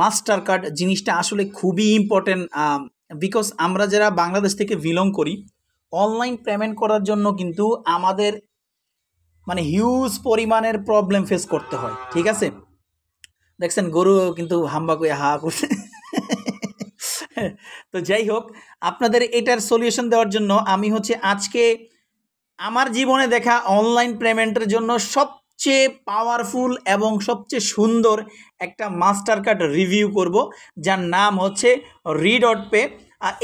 Master card জিনিসটা আসলে খুবই ইম্পর্টেন্ট বিকজ আমরা যারা বাংলাদেশ থেকে বিলং করি অনলাইন পেমেন্ট করার জন্য কিন্তু আমাদের মানে হিউজ পরিমাণের প্রবলেম ফেস করতে হয় ঠিক আছে দেখছেন গরু কিন্তু হাম্বা করে হা করছে তো যাই হোক আপনাদের এটার সলিউশন দেওয়ার জন্য আমি হচ্ছে আজকে আমার জীবনে দেখা অনলাইন পেমেন্টের জন্য সব সবচেয়ে পাওয়ারফুল এবং সবচেয়ে সুন্দর একটা মাস্টার কার্ড রিভিউ করব যার নাম হচ্ছে রিড ডট পে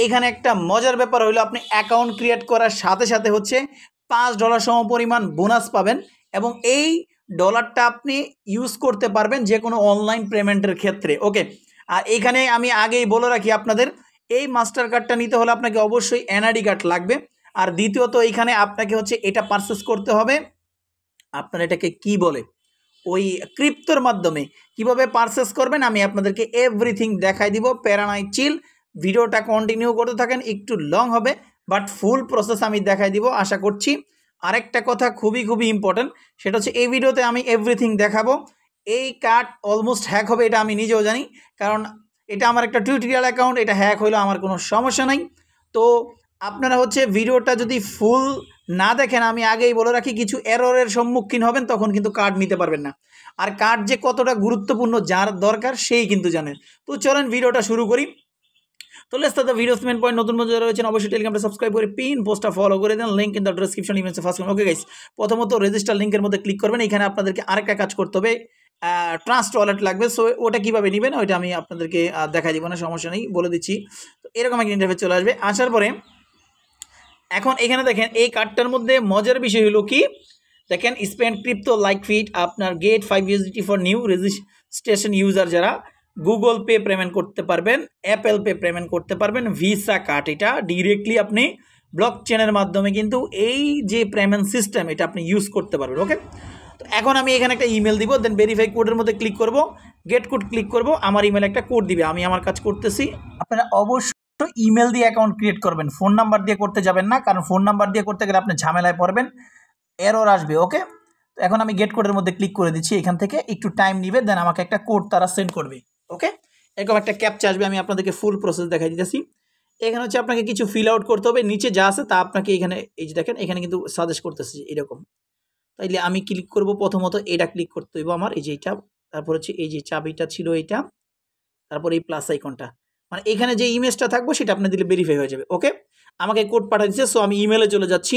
এখানে একটা মজার ব্যাপার হলো আপনি অ্যাকাউন্ট ক্রিয়েট করার সাথে সাথে হচ্ছে পাঁচ ডলার সম পরিমাণ বোনাস পাবেন এবং এই ডলারটা আপনি ইউজ করতে পারবেন যে কোনো অনলাইন পেমেন্টের ক্ষেত্রে ওকে আর এখানে আমি আগেই বলে রাখি আপনাদের এই মাস্টার কার্ডটা নিতে হলে আপনাকে অবশ্যই এনআইডি কার্ড লাগবে আর দ্বিতীয়ত এইখানে আপনাকে হচ্ছে এটা পারচেস করতে হবে আপনার এটাকে কি বলে ওই ক্রিপ্টোর মাধ্যমে কিভাবে পারচেস করবেন আমি আপনাদেরকে এভরিথিং দেখাই দিব প্যারানাই চিল ভিডিওটা কন্টিনিউ করতে থাকেন একটু লং হবে বাট ফুল প্রসেস আমি দেখাই দিব আশা করছি আরেকটা কথা খুবই খুবই ইম্পর্ট্যান্ট সেটা হচ্ছে এই ভিডিওতে আমি এভরিথিং দেখাবো এই কার্ড অলমোস্ট হ্যাক হবে এটা আমি নিজেও জানি কারণ এটা আমার একটা টিউটোরিয়াল অ্যাকাউন্ট এটা হ্যাক হইলো আমার কোনো সমস্যা নাই তো আপনারা হচ্ছে ভিডিওটা যদি ফুল না দেখেন আমি আগেই বলে রাখি কিছু এররের সম্মুখীন হবেন তখন কিন্তু কার্ড নিতে পারবেন না আর কার্ড যে কতটা গুরুত্বপূর্ণ যার দরকার সেই কিন্তু জানেন তো চলেন ভিডিওটা শুরু করি তো লেস তাদের ভিডিও স্মেন পয়েন্ট নতুন বন্ধু রয়েছেন অবশ্যই টেলিগ্রামটা সাবস্ক্রাইব করে পিন পোস্টটা ফলো করে দেন link in the description immense first okay guys প্রথমত রেজিস্টার লিঙ্কের মধ্যে ক্লিক করবেন এখানে আপনাদেরকে আরেকটা কাজ করতে হবে ট্রাস্ট ওয়ালেট লাগবে সো ওটা কীভাবে নেবেন ওইটা আমি আপনাদেরকে দেখা দিব না সমস্যা নেই বলে দিচ্ছি তো এরকম একটা ইন্টারভিউ চলে আসবে আসার পরে এখন এখানে দেখেন এই কার্ডটার মধ্যে মজার বিষয় হলো কি দেখেন স্পেন্ড ক্রিপ্টো লাইক ফিট আপনার get five USDT for new registration user যারা গুগল পে পেমেন্ট করতে পারবেন অ্যাপেল পে পেমেন্ট করতে পারবেন ভিসা কার্ড এটা ডিরেক্টলি আপনি ব্লক চেনের মাধ্যমে কিন্তু এই যে পেমেন্ট সিস্টেম এটা আপনি ইউজ করতে পারবেন ওকে তো এখন আমি এখানে একটা ইমেল দিব দেন ভেরিফাই কোডের মধ্যে ক্লিক করব গেট কোড ক্লিক করব আমার ইমেল একটা কোড দিবে আমি আমার কাজ করতেছি আপনারা অবশ্যই তো ইমেল দিয়ে অ্যাকাউন্ট ক্রিয়েট করবেন ফোন নাম্বার দিয়ে করতে যাবেন না কারণ ফোন নাম্বার দিয়ে করতে গেলে আপনি ঝামেলায় পড়বেন এরর আসবে ওকে তো এখন আমি গেট কোডের মধ্যে ক্লিক করে দিচ্ছি এখান থেকে একটু টাইম নিবে দেন আমাকে একটা কোড তারা সেন্ড করবে ওকে এরকম একটা ক্যাপচা আসবে আমি আপনাদেরকে ফুল প্রসেস দেখাই দিতেছি এখানে হচ্ছে আপনাকে কিছু ফিল আউট করতে হবে নিচে যা আছে তা আপনাকে এখানে এই যে দেখেন এখানে কিন্তু সাজেস্ট করতেছে এরকম তাইলে আমি ক্লিক করব প্রথমত এটা ক্লিক করতে হইব আমার এই যে এটা তারপর হচ্ছে এই যে চাবিটা ছিল এইটা তারপর এই প্লাস আইকনটা মানে এখানে যে ইমেজটা থাকবো সেটা আপনার দিলে ভেরিফাই হয়ে যাবে ওকে আমাকে কোড দিচ্ছে সো আমি ইমেলে চলে যাচ্ছি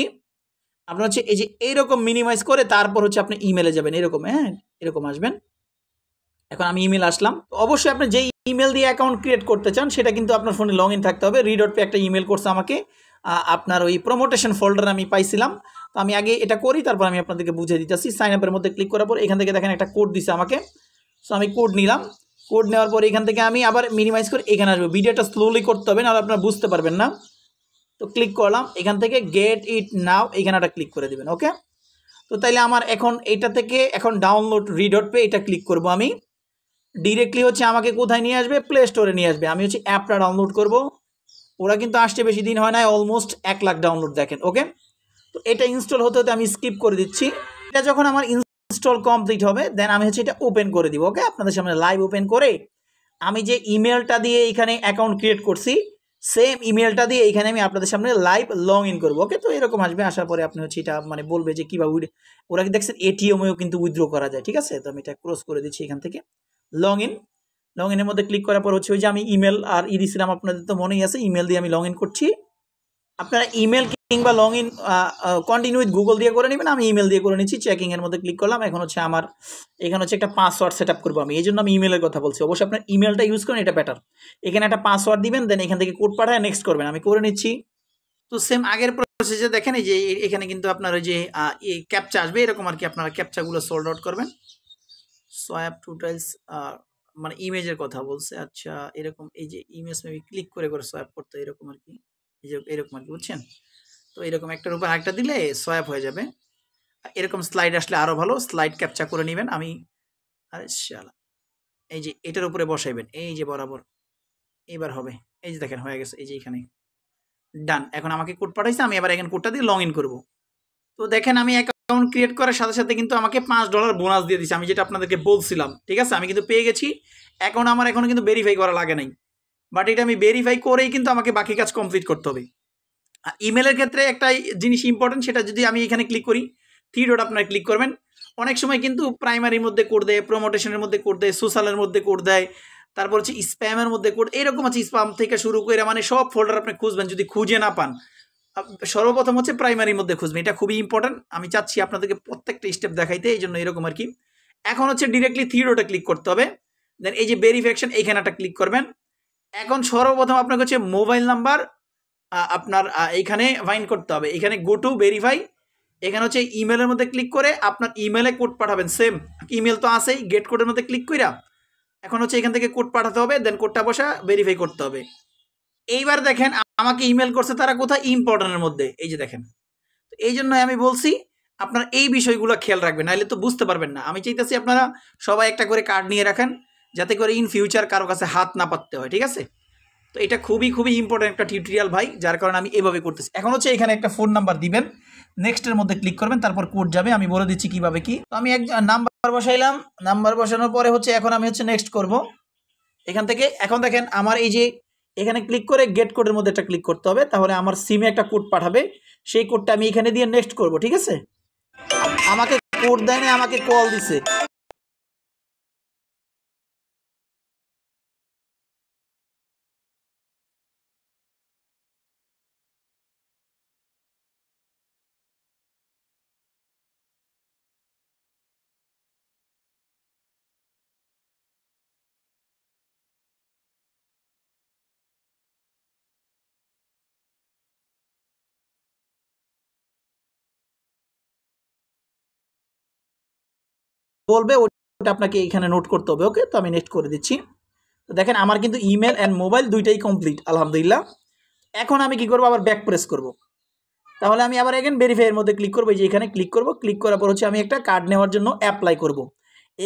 আপনার হচ্ছে এই যে এইরকম মিনিমাইজ করে তারপর হচ্ছে আপনি ইমেলে যাবেন এরকম হ্যাঁ এরকম আসবেন এখন আমি ইমেল আসলাম অবশ্যই আপনি যেই ইমেল দিয়ে অ্যাকাউন্ট ক্রিয়েট করতে চান সেটা কিন্তু আপনার ফোনে লগ ইন থাকতে হবে রিডট পে একটা ইমেল করছে আমাকে আপনার ওই প্রমোটেশন ফোল্ডার আমি পাইছিলাম তো আমি আগে এটা করি তারপর আমি আপনাদেরকে বুঝিয়ে দিতেছি সাইন আপের মধ্যে ক্লিক করার পর এখান থেকে দেখেন একটা কোড দিছে আমাকে সো আমি কোড নিলাম কোড নেওয়ার পর এখান থেকে আমি আবার মিনিমাইজ করে এখানে আসবো ভিডিওটা স্লোলি করতে হবে নাহলে আপনারা বুঝতে পারবেন না তো ক্লিক করলাম এখান থেকে গেট ইট নাও এখানে একটা ক্লিক করে দেবেন ওকে তো তাইলে আমার এখন এটা থেকে এখন ডাউনলোড রিডট পে এটা ক্লিক করব আমি ডিরেক্টলি হচ্ছে আমাকে কোথায় নিয়ে আসবে প্লে স্টোরে নিয়ে আসবে আমি হচ্ছে অ্যাপটা ডাউনলোড করব ওরা কিন্তু আসতে বেশি দিন হয় না অলমোস্ট এক লাখ ডাউনলোড দেখেন ওকে তো এটা ইনস্টল হতে হতে আমি স্কিপ করে দিচ্ছি এটা যখন আমার ইনস্টল কমপ্লিট হবে দেন আমি হচ্ছে এটা ওপেন করে দিব ওকে আপনাদের সামনে লাইভ ওপেন করে আমি যে ইমেলটা দিয়ে এখানে অ্যাকাউন্ট ক্রিয়েট করছি সেম ইমেলটা দিয়ে এখানে আমি আপনাদের সামনে লাইভ লগ ইন করবো ওকে তো এরকম আসবে আসার পরে আপনি হচ্ছে এটা মানে বলবে যে কীভাবে ওরা কি দেখছেন এটিএমও কিন্তু উইথড্রো করা যায় ঠিক আছে তো আমি এটা ক্রস করে দিচ্ছি এখান থেকে লগ ইন লগ ইনের মধ্যে ক্লিক করার পর হচ্ছে ওই যে আমি ইমেল আর ই দিছিলাম আপনাদের তো মনেই আছে ইমেল দিয়ে আমি লগ ইন করছি আপনারা ইমেল কিংবা log in continue with Google দিয়ে করে নেবেন আমি ইমেল দিয়ে করে নিচ্ছি চেকিংয়ের মধ্যে ক্লিক করলাম এখন হচ্ছে আমার এখানে হচ্ছে একটা পাসওয়ার্ড সেট আপ করবো আমি এই জন্য আমি ইমেলের কথা বলছি অবশ্যই আপনার ইমেলটা ইউজ করেন এটা বেটার এখানে একটা পাসওয়ার্ড দিবেন দেন এখান থেকে কোড পাঠায় নেক্সট করবেন আমি করে নিচ্ছি তো সেম আগের প্রসেসে দেখেন যে এখানে কিন্তু আপনার ওই যে ক্যাপচা আসবে এরকম আর কি আপনারা ক্যাপচাগুলো সোল্ড আউট করবেন সোয়াপ টুটাইলস মানে ইমেজের কথা বলছে আচ্ছা এরকম এই যে ইমেজ ক্লিক করে করে সোয়াপ করতে এরকম আর কি এরকম আর কি বুঝছেন তো এরকম একটার উপর আরেকটা দিলে সোয়াপ হয়ে যাবে এরকম স্লাইড আসলে আরও ভালো স্লাইড ক্যাপচার করে নেবেন আমি আরে শালা এই যে এটার উপরে বসাইবেন এই যে বরাবর এবার হবে এই যে দেখেন হয়ে গেছে এই যে এখানে ডান এখন আমাকে কোড পাঠাইছে আমি এবার এখানে কোডটা দিয়ে লগ ইন করবো তো দেখেন আমি অ্যাকাউন্ট ক্রিয়েট করার সাথে সাথে কিন্তু আমাকে পাঁচ ডলার বোনাস দিয়ে দিচ্ছে আমি যেটা আপনাদেরকে বলছিলাম ঠিক আছে আমি কিন্তু পেয়ে গেছি অ্যাকাউন্ট আমার এখনও কিন্তু ভেরিফাই করা লাগে নাই বাট এটা আমি ভেরিফাই করেই কিন্তু আমাকে বাকি কাজ কমপ্লিট করতে হবে ইমেলের ক্ষেত্রে একটা জিনিস ইম্পর্টেন্ট সেটা যদি আমি এখানে ক্লিক করি থ্রি ডট আপনার ক্লিক করবেন অনেক সময় কিন্তু প্রাইমারির মধ্যে কোড দেয় প্রমোটেশনের মধ্যে কোড দেয় সোশ্যালের মধ্যে কোড দেয় তারপর হচ্ছে স্প্যামের মধ্যে কোড এরকম আছে স্প্যাম থেকে শুরু করে মানে সব ফোল্ডার আপনি খুঁজবেন যদি খুঁজে না পান সর্বপ্রথম হচ্ছে প্রাইমারির মধ্যে খুঁজবেন এটা খুবই ইম্পর্ট্যান্ট আমি চাচ্ছি আপনাদেরকে প্রত্যেকটা স্টেপ দেখাইতে এই জন্য এরকম আর কি এখন হচ্ছে ডিরেক্টলি থ্রিডোটা ক্লিক করতে হবে দেন এই যে ভেরিফিকেশন এইখানে একটা ক্লিক করবেন এখন সর্বপ্রথম আপনাকে হচ্ছে মোবাইল নাম্বার আপনার এইখানে ভাইন করতে হবে এখানে গো টু ভেরিফাই এখানে হচ্ছে ইমেলের মধ্যে ক্লিক করে আপনার ইমেলে কোড পাঠাবেন সেম ইমেল তো আসেই গেট কোডের মধ্যে ক্লিক কইরা এখন হচ্ছে এখান থেকে কোড পাঠাতে হবে দেন কোডটা বসা ভেরিফাই করতে হবে এইবার দেখেন আমাকে ইমেল করছে তারা কোথায় ইম্পর্টেন্টের মধ্যে এই যে দেখেন এই জন্যই আমি বলছি আপনার এই বিষয়গুলো খেয়াল রাখবেন নাহলে তো বুঝতে পারবেন না আমি চাইতেছি আপনারা সবাই একটা করে কার্ড নিয়ে রাখেন যাতে করে ইন ফিউচার কারো কাছে হাত না পাততে হয় ঠিক আছে তো এটা খুবই খুবই ইম্পর্টেন্ট একটা টিউটোরিয়াল ভাই যার কারণে আমি এভাবে করতেছি এখন হচ্ছে এখানে একটা ফোন নাম্বার দিবেন নেক্সটের মধ্যে ক্লিক করবেন তারপর কোড যাবে আমি বলে দিচ্ছি কিভাবে কি তো আমি এক নাম্বার বসাইলাম নাম্বার বসানোর পরে হচ্ছে এখন আমি হচ্ছে নেক্সট করব এখান থেকে এখন দেখেন আমার এই যে এখানে ক্লিক করে গেট কোডের মধ্যে একটা ক্লিক করতে হবে তাহলে আমার সিমে একটা কোড পাঠাবে সেই কোডটা আমি এখানে দিয়ে নেক্সট করব ঠিক আছে আমাকে কোড দেয়নি আমাকে কল দিছে বলবে ওটা আপনাকে এখানে নোট করতে হবে ওকে তো আমি নেক্সট করে দিচ্ছি তো দেখেন আমার কিন্তু ইমেল অ্যান্ড মোবাইল দুইটাই কমপ্লিট আলহামদুলিল্লাহ এখন আমি কি করব আবার ব্যাক প্রেস করব। তাহলে আমি আবার এগেন ভেরিফাইয়ের মধ্যে ক্লিক করবো যে এখানে ক্লিক করব ক্লিক করার পর হচ্ছে আমি একটা কার্ড নেওয়ার জন্য অ্যাপ্লাই করব।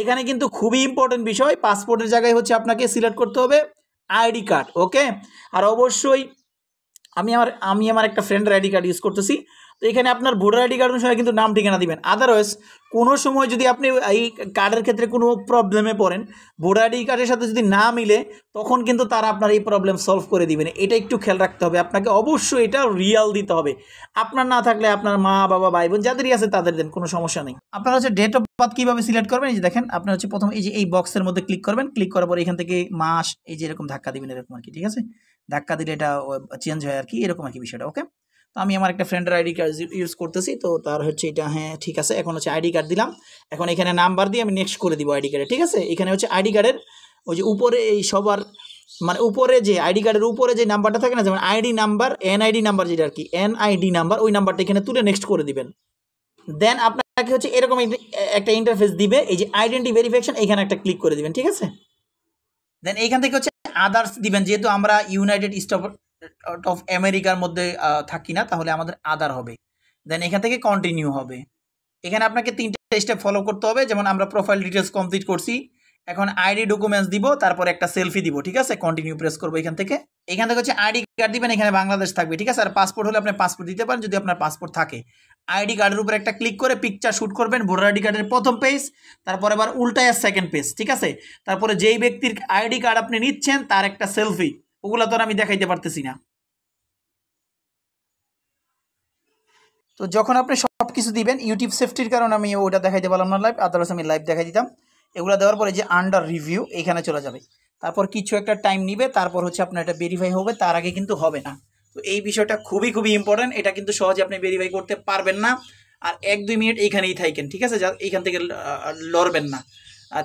এখানে কিন্তু খুবই ইম্পর্টেন্ট বিষয় পাসপোর্টের জায়গায় হচ্ছে আপনাকে সিলেক্ট করতে হবে আইডি কার্ড ওকে আর অবশ্যই আমি আমার আমি আমার একটা ফ্রেন্ডের আইডি কার্ড ইউজ করতেছি তো এখানে আপনার ভোটার আইডি কার্ড অনুসারে কিন্তু নাম ঠিকানা দিবেন আদারওয়াইজ কোনো সময় যদি আপনি এই কার্ডের ক্ষেত্রে কোনো প্রবলেমে পড়েন ভোটার আইডি কার্ডের সাথে যদি না মিলে তখন কিন্তু তারা আপনার এই প্রবলেম সলভ করে দিবেন এটা একটু খেয়াল রাখতে হবে আপনাকে অবশ্যই এটা রিয়াল দিতে হবে আপনার না থাকলে আপনার মা বাবা ভাই বোন যাদেরই আছে তাদের দেন কোনো সমস্যা নেই আপনার হচ্ছে ডেট অফ বার্থ কীভাবে সিলেক্ট করবেন এই যে দেখেন আপনার হচ্ছে প্রথম এই যে এই বক্সের মধ্যে ক্লিক করবেন ক্লিক করার পর এখান থেকে মাস এই যে এরকম ধাক্কা দিবেন এরকম আর কি ঠিক আছে ধাক্কা দিলে এটা চেঞ্জ হয় আর কি এরকম আর কি বিষয়টা ওকে তো আমি আমার একটা ফ্রেন্ডের আইডি কার্ড ইউজ করতেছি তো তার হচ্ছে এটা হ্যাঁ ঠিক আছে এখন হচ্ছে আইডি কার্ড দিলাম এখন এখানে নাম্বার দিয়ে আমি নেক্সট করে দিব আইডি কার্ডে ঠিক আছে এখানে হচ্ছে আইডি কার্ডের ওই যে উপরে এই সবার মানে উপরে যে আইডি কার্ডের উপরে যে নাম্বারটা থাকে না যেমন আইডি নাম্বার এনআইডি নাম্বার যেটা আর কি এনআইডি নাম্বার ওই নাম্বারটা এখানে তুলে নেক্সট করে দিবেন দেন আপনাকে হচ্ছে এরকম একটা ইন্টারফেস দিবে এই যে আইডেন্টি ভেরিফিকেশন এখানে একটা ক্লিক করে দিবেন ঠিক আছে দেন এইখান থেকে হচ্ছে আদার্স দিবেন যেহেতু আমরা ইউনাইটেড স্টপ অফ আমেরিকার মধ্যে থাকি না তাহলে আমাদের আদার হবে দেন এখান থেকে কন্টিনিউ হবে এখানে আপনাকে তিনটে স্টেপ ফলো করতে হবে যেমন আমরা প্রোফাইল ডিটেলস কমপ্লিট করছি এখন আইডি ডকুমেন্টস দিব তারপরে একটা সেলফি দিব ঠিক আছে কন্টিনিউ প্রেস করবো এখান থেকে এখান থেকে হচ্ছে আইডি কার্ড দিবেন এখানে বাংলাদেশ থাকবে ঠিক আছে আর পাসপোর্ট হলে আপনি পাসপোর্ট দিতে পারেন যদি আপনার পাসপোর্ট থাকে আইডি কার্ডের উপর একটা ক্লিক করে পিকচার শ্যুট করবেন ভোটার আইডি কার্ডের প্রথম পেজ তারপর আবার উল্টায় সেকেন্ড পেজ ঠিক আছে তারপরে যেই ব্যক্তির আইডি কার্ড আপনি নিচ্ছেন তার একটা সেলফি ওগুলা তো আমি দেখাইতে পারতেছি না তো যখন আপনি সব কিছু দিবেন ইউটিউব সেফটির কারণে আমি ওটা দেখাইতে পারলাম না লাইভ আদারস আমি লাইভ দেখাই দিতাম এগুলো দেওয়ার পরে যে আন্ডার রিভিউ এখানে চলে যাবে তারপর কিছু একটা টাইম নিবে তারপর হচ্ছে আপনার এটা ভেরিফাই হবে তার আগে কিন্তু হবে না তো এই বিষয়টা খুবই খুবই ইম্পর্টেন্ট এটা কিন্তু সহজে আপনি ভেরিফাই করতে পারবেন না আর এক দুই মিনিট এইখানেই থাকেন ঠিক আছে যা এইখান থেকে লড়বেন না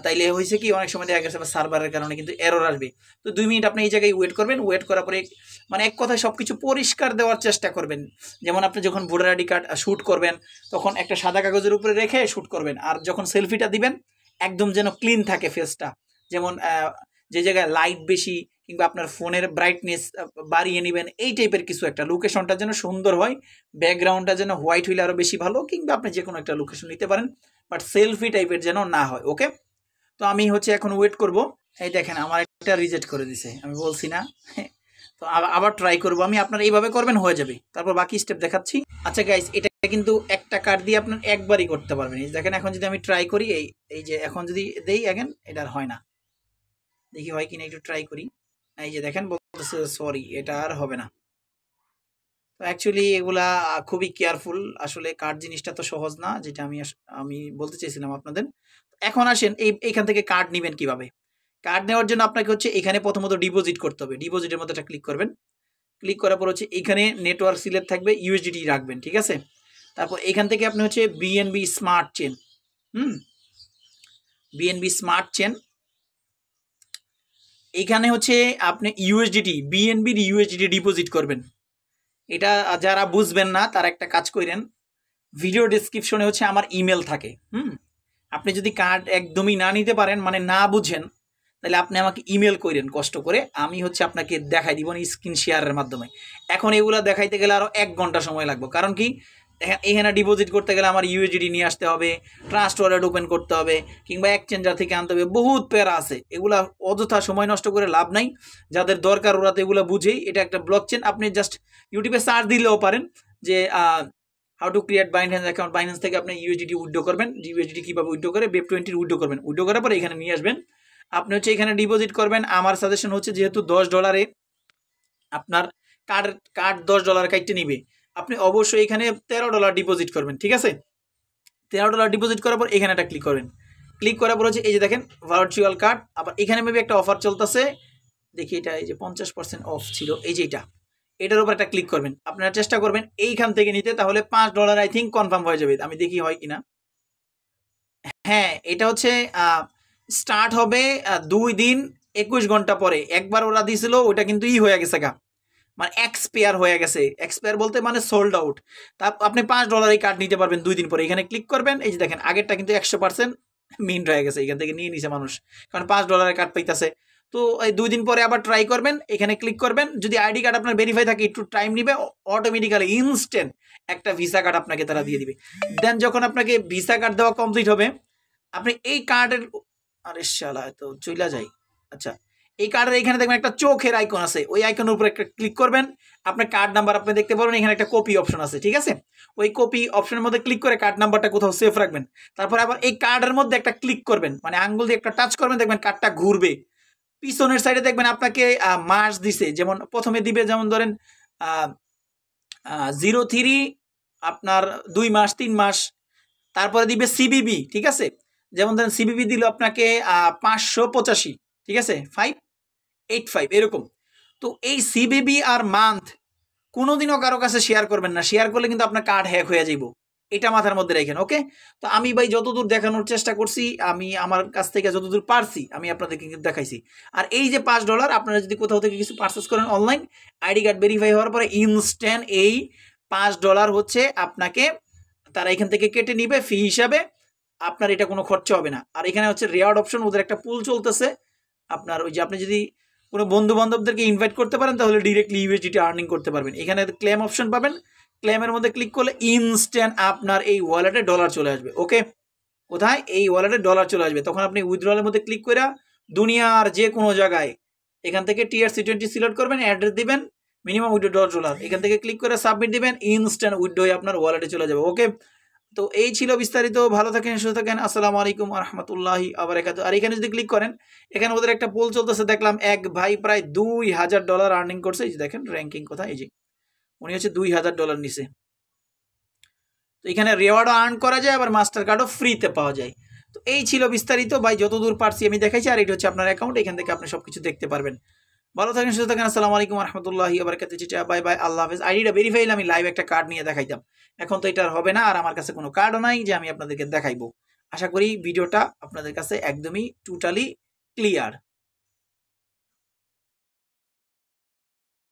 তাইলে হয়েছে কি অনেক সময় দেখা গেছে বা সার্ভারের কারণে কিন্তু এরর আসবে তো দুই মিনিট আপনি এই জায়গায় ওয়েট করবেন ওয়েট করার পরে মানে এক কথায় সব কিছু পরিষ্কার দেওয়ার চেষ্টা করবেন যেমন আপনি যখন ভোটার আইডি কার্ড শ্যুট করবেন তখন একটা সাদা কাগজের উপরে রেখে শ্যুট করবেন আর যখন সেলফিটা দিবেন একদম যেন ক্লিন থাকে ফেসটা যেমন যে জায়গায় লাইট বেশি কিংবা আপনার ফোনের ব্রাইটনেস বাড়িয়ে নেবেন এই টাইপের কিছু একটা লোকেশনটা যেন সুন্দর হয় ব্যাকগ্রাউন্ডটা যেন হোয়াইট হইলে আরও বেশি ভালো কিংবা আপনি যে কোনো একটা লোকেশন নিতে পারেন বাট সেলফি টাইপের যেন না হয় ওকে তো আমি হচ্ছে এখন ওয়েট করব এই দেখেন আমার একটা রিজেক্ট করে দিছে আমি বলছি না তো আবার ট্রাই করব আমি আপনার এইভাবে করবেন হয়ে যাবে তারপর বাকি স্টেপ দেখাচ্ছি আচ্ছা গাইস এটা কিন্তু একটা কার্ড দিয়ে আপনার একবারই করতে পারবেন দেখেন এখন যদি আমি ট্রাই করি এই এই যে এখন যদি দেই এখন এটা আর হয় না দেখি হয় কিনা একটু ট্রাই করি এই যে দেখেন বলতেছে সরি এটা আর হবে না তো অ্যাকচুয়ালি এগুলা খুবই কেয়ারফুল আসলে কার্ড জিনিসটা তো সহজ না যেটা আমি আমি বলতে চেয়েছিলাম আপনাদের এখন আসেন এই এখান থেকে কার্ড নেবেন কিভাবে কার্ড নেওয়ার জন্য আপনাকে হচ্ছে এখানে প্রথমত ডিপোজিট করতে হবে ডিপোজিটের মধ্যে একটা ক্লিক করবেন ক্লিক করার পর হচ্ছে এখানে নেটওয়ার্ক সিলেক্ট থাকবে ইউএসডিটি রাখবেন ঠিক আছে তারপর এখান থেকে আপনি হচ্ছে BNB smart chain hmm BNB smart chain এখানে হচ্ছে আপনি ইউএসডিটি বিএনবির ইউএসডিটি ডিপোজিট করবেন এটা যারা বুঝবেন না তারা একটা কাজ করেন ভিডিও ডিসক্রিপশনে হচ্ছে আমার ইমেল থাকে হুম আপনি যদি কার্ড একদমই না নিতে পারেন মানে না বুঝেন তাহলে আপনি আমাকে ইমেল করেন কষ্ট করে আমি হচ্ছে আপনাকে দেখাই দিব স্ক্রিন শেয়ারের মাধ্যমে এখন এগুলো দেখাইতে গেলে আরও এক ঘন্টা সময় লাগবে কারণ কি এখানে ডিপোজিট করতে গেলে আমার ইউএজিডি নিয়ে আসতে হবে ট্রাস্ট ওয়ালেট ওপেন করতে হবে কিংবা এক্সচেঞ্জার থেকে আনতে হবে বহুত প্যারা আছে এগুলা অযথা সময় নষ্ট করে লাভ নাই যাদের দরকার ওরা তো এগুলো বুঝেই এটা একটা ব্লক চেন আপনি জাস্ট ইউটিউবে সার্চ দিলেও পারেন যে how to create Binance account Binance থেকে আপনি ইউএসডিটি উইড্রো করবেন ইউএসডিটি কীভাবে উইড্রো করে বেব টোয়েন্টির উইড্রো করবেন উইড্রো করার পরে এখানে নিয়ে আসবেন আপনি হচ্ছে এখানে ডিপোজিট করবেন আমার সাজেশন হচ্ছে যেহেতু দশ ডলারে আপনার কার্ড কার্ড দশ ডলার কাইটটা নিবে আপনি অবশ্যই এখানে তেরো ডলার ডিপোজিট করবেন ঠিক আছে তেরো ডলার ডিপোজিট করার পর এখানে একটা ক্লিক করবেন ক্লিক করার পর হচ্ছে এই যে দেখেন ভার্চুয়াল কার্ড আবার এখানে মেবি একটা অফার চলতেছে দেখি এটা এই যে পঞ্চাশ পার্সেন্ট অফ ছিল এই যে এটা এটার উপর একটা ক্লিক করবেন আপনারা চেষ্টা করবেন এইখান থেকে নিতে তাহলে পাঁচ ডলার আই থিঙ্ক কনফার্ম হয়ে যাবে আমি দেখি হয় কিনা হ্যাঁ এটা হচ্ছে স্টার্ট হবে দুই দিন একুশ ঘন্টা পরে একবার ওরা দিয়েছিল ওটা কিন্তু ই হয়ে গেছে গা মানে এক্সপেয়ার হয়ে গেছে এক্সপেয়ার বলতে মানে সোল্ড আউট তা আপনি পাঁচ ডলার এই কার্ড নিতে পারবেন দুই দিন পরে এখানে ক্লিক করবেন এই যে দেখেন আগেরটা কিন্তু একশো পার্সেন্ট মিন্ট হয়ে গেছে এখান থেকে নিয়ে নিছে মানুষ কারণ পাঁচ ডলারের কার্ড পাইতেছে তো এই দুই দিন পরে আবার ট্রাই করবেন এখানে ক্লিক করবেন যদি আইডি কার্ড আপনার ভেরিফাই থাকে একটু টাইম নিবে অটোমেটিক্যালি ইনস্ট্যান্ট একটা ভিসা কার্ড আপনাকে তারা দিয়ে দিবে দেন যখন আপনাকে ভিসা কার্ড দেওয়া কমপ্লিট হবে আপনি এই কার্ডের আরে শালা তো চইলা যাই আচ্ছা এই কার্ডের এখানে দেখবেন একটা চোখের আইকন আছে ওই আইকনের উপরে একটা ক্লিক করবেন আপনার কার্ড নাম্বার আপনি দেখতে পারবেন এখানে একটা কপি অপশন আছে ঠিক আছে ওই কপি অপশনের মধ্যে ক্লিক করে কার্ড নাম্বারটা কোথাও সেভ রাখবেন তারপরে আবার এই কার্ডের মধ্যে একটা ক্লিক করবেন মানে আঙ্গুল দিয়ে একটা টাচ করবেন দেখবেন কার্ডটা ঘুরবে পিছনের সাইডে দেখবেন আপনাকে মাস দিছে যেমন প্রথমে দিবে যেমন ধরেন জিরো থ্রি আপনার দুই মাস তিন মাস তারপরে দিবে সিবিবি ঠিক আছে যেমন ধরেন সিবিবি দিল আপনাকে পাঁচশো পঁচাশি ঠিক আছে ফাইভ এইট ফাইভ এরকম তো এই সিবিবি আর মান্থ কোনোদিনও কারো কাছে শেয়ার করবেন না শেয়ার করলে কিন্তু আপনার কার্ড হ্যাক হয়ে যাইব এটা মাথার মধ্যে রেখেন ওকে তো আমি ভাই যতদূর দেখানোর চেষ্টা করছি আমি আমার কাছ থেকে যতদূর পারছি আমি আপনাদেরকে কিন্তু দেখাইছি আর এই যে পাঁচ ডলার আপনারা যদি কোথাও থেকে কিছু পারচেস করেন অনলাইন আইডি কার্ড ভেরিফাই হওয়ার পরে ইনস্ট্যান্ট এই পাঁচ ডলার হচ্ছে আপনাকে তারা এখান থেকে কেটে নিবে ফি হিসাবে আপনার এটা কোনো খরচা হবে না আর এখানে হচ্ছে রেওয়ার্ড অপশন ওদের একটা পুল চলতেছে আপনার ওই যে আপনি যদি কোনো বন্ধু বান্ধবদেরকে ইনভাইট করতে পারেন তাহলে ডিরেক্টলি ইউএসডিটি আর্নিং করতে পারবেন এখানে ক্লেম অপশন পাবেন ক্লেমের মধ্যে ক্লিক করলে ইনস্ট্যান্ট আপনার এই ওয়ালেটে ডলার চলে আসবে ওকে কোথায় এই ওয়ালেটে ডলার চলে আসবে তখন আপনি উইথড্রলের মধ্যে ক্লিক করে দুনিয়ার যে কোনো জায়গায় এখান থেকে সি টোয়েন্টি সিলেক্ট করবেন অ্যাড্রেস দিবেন মিনিমাম উইডো ডলার ডলার এখান থেকে ক্লিক করে সাবমিট দিবেন ইনস্ট্যান্ট উইডোই আপনার ওয়ালেটে চলে যাবে ওকে তো এই ছিল বিস্তারিত ভালো থাকেন সুস্থ থাকেন আসসালামু আলাইকুম আহমতুল্লাহি আবার একাত আর এখানে যদি ক্লিক করেন এখানে ওদের একটা পোল চলতেছে দেখলাম এক ভাই প্রায় দুই হাজার ডলার আর্নিং করছে এই যে দেখেন র্যাঙ্কিং কোথায় এই যে উনি হচ্ছে দুই হাজার ডলার নিছে তো এখানে রেওয়ার্ডও আর্ন করা যায় আবার মাস্টার কার্ডও ফ্রিতে পাওয়া যায় তো এই ছিল বিস্তারিত ভাই যতদূর পারছি আমি দেখাইছি আর এটা হচ্ছে আপনার অ্যাকাউন্ট এখান থেকে আপনি সব কিছু দেখতে পারবেন ভালো থাকেন সুস্থ থাকেন আসসালামু আলাইকুম রহমতুল্লাহি কাতে চিটা বাই বাই আল্লাহ হাফেজ আইডিটা ভেরিফাই আমি লাইভ একটা কার্ড নিয়ে দেখাইতাম এখন তো এটা হবে না আর আমার কাছে কোনো কার্ডও নাই যে আমি আপনাদেরকে দেখাইবো আশা করি ভিডিওটা আপনাদের কাছে একদমই টোটালি ক্লিয়ার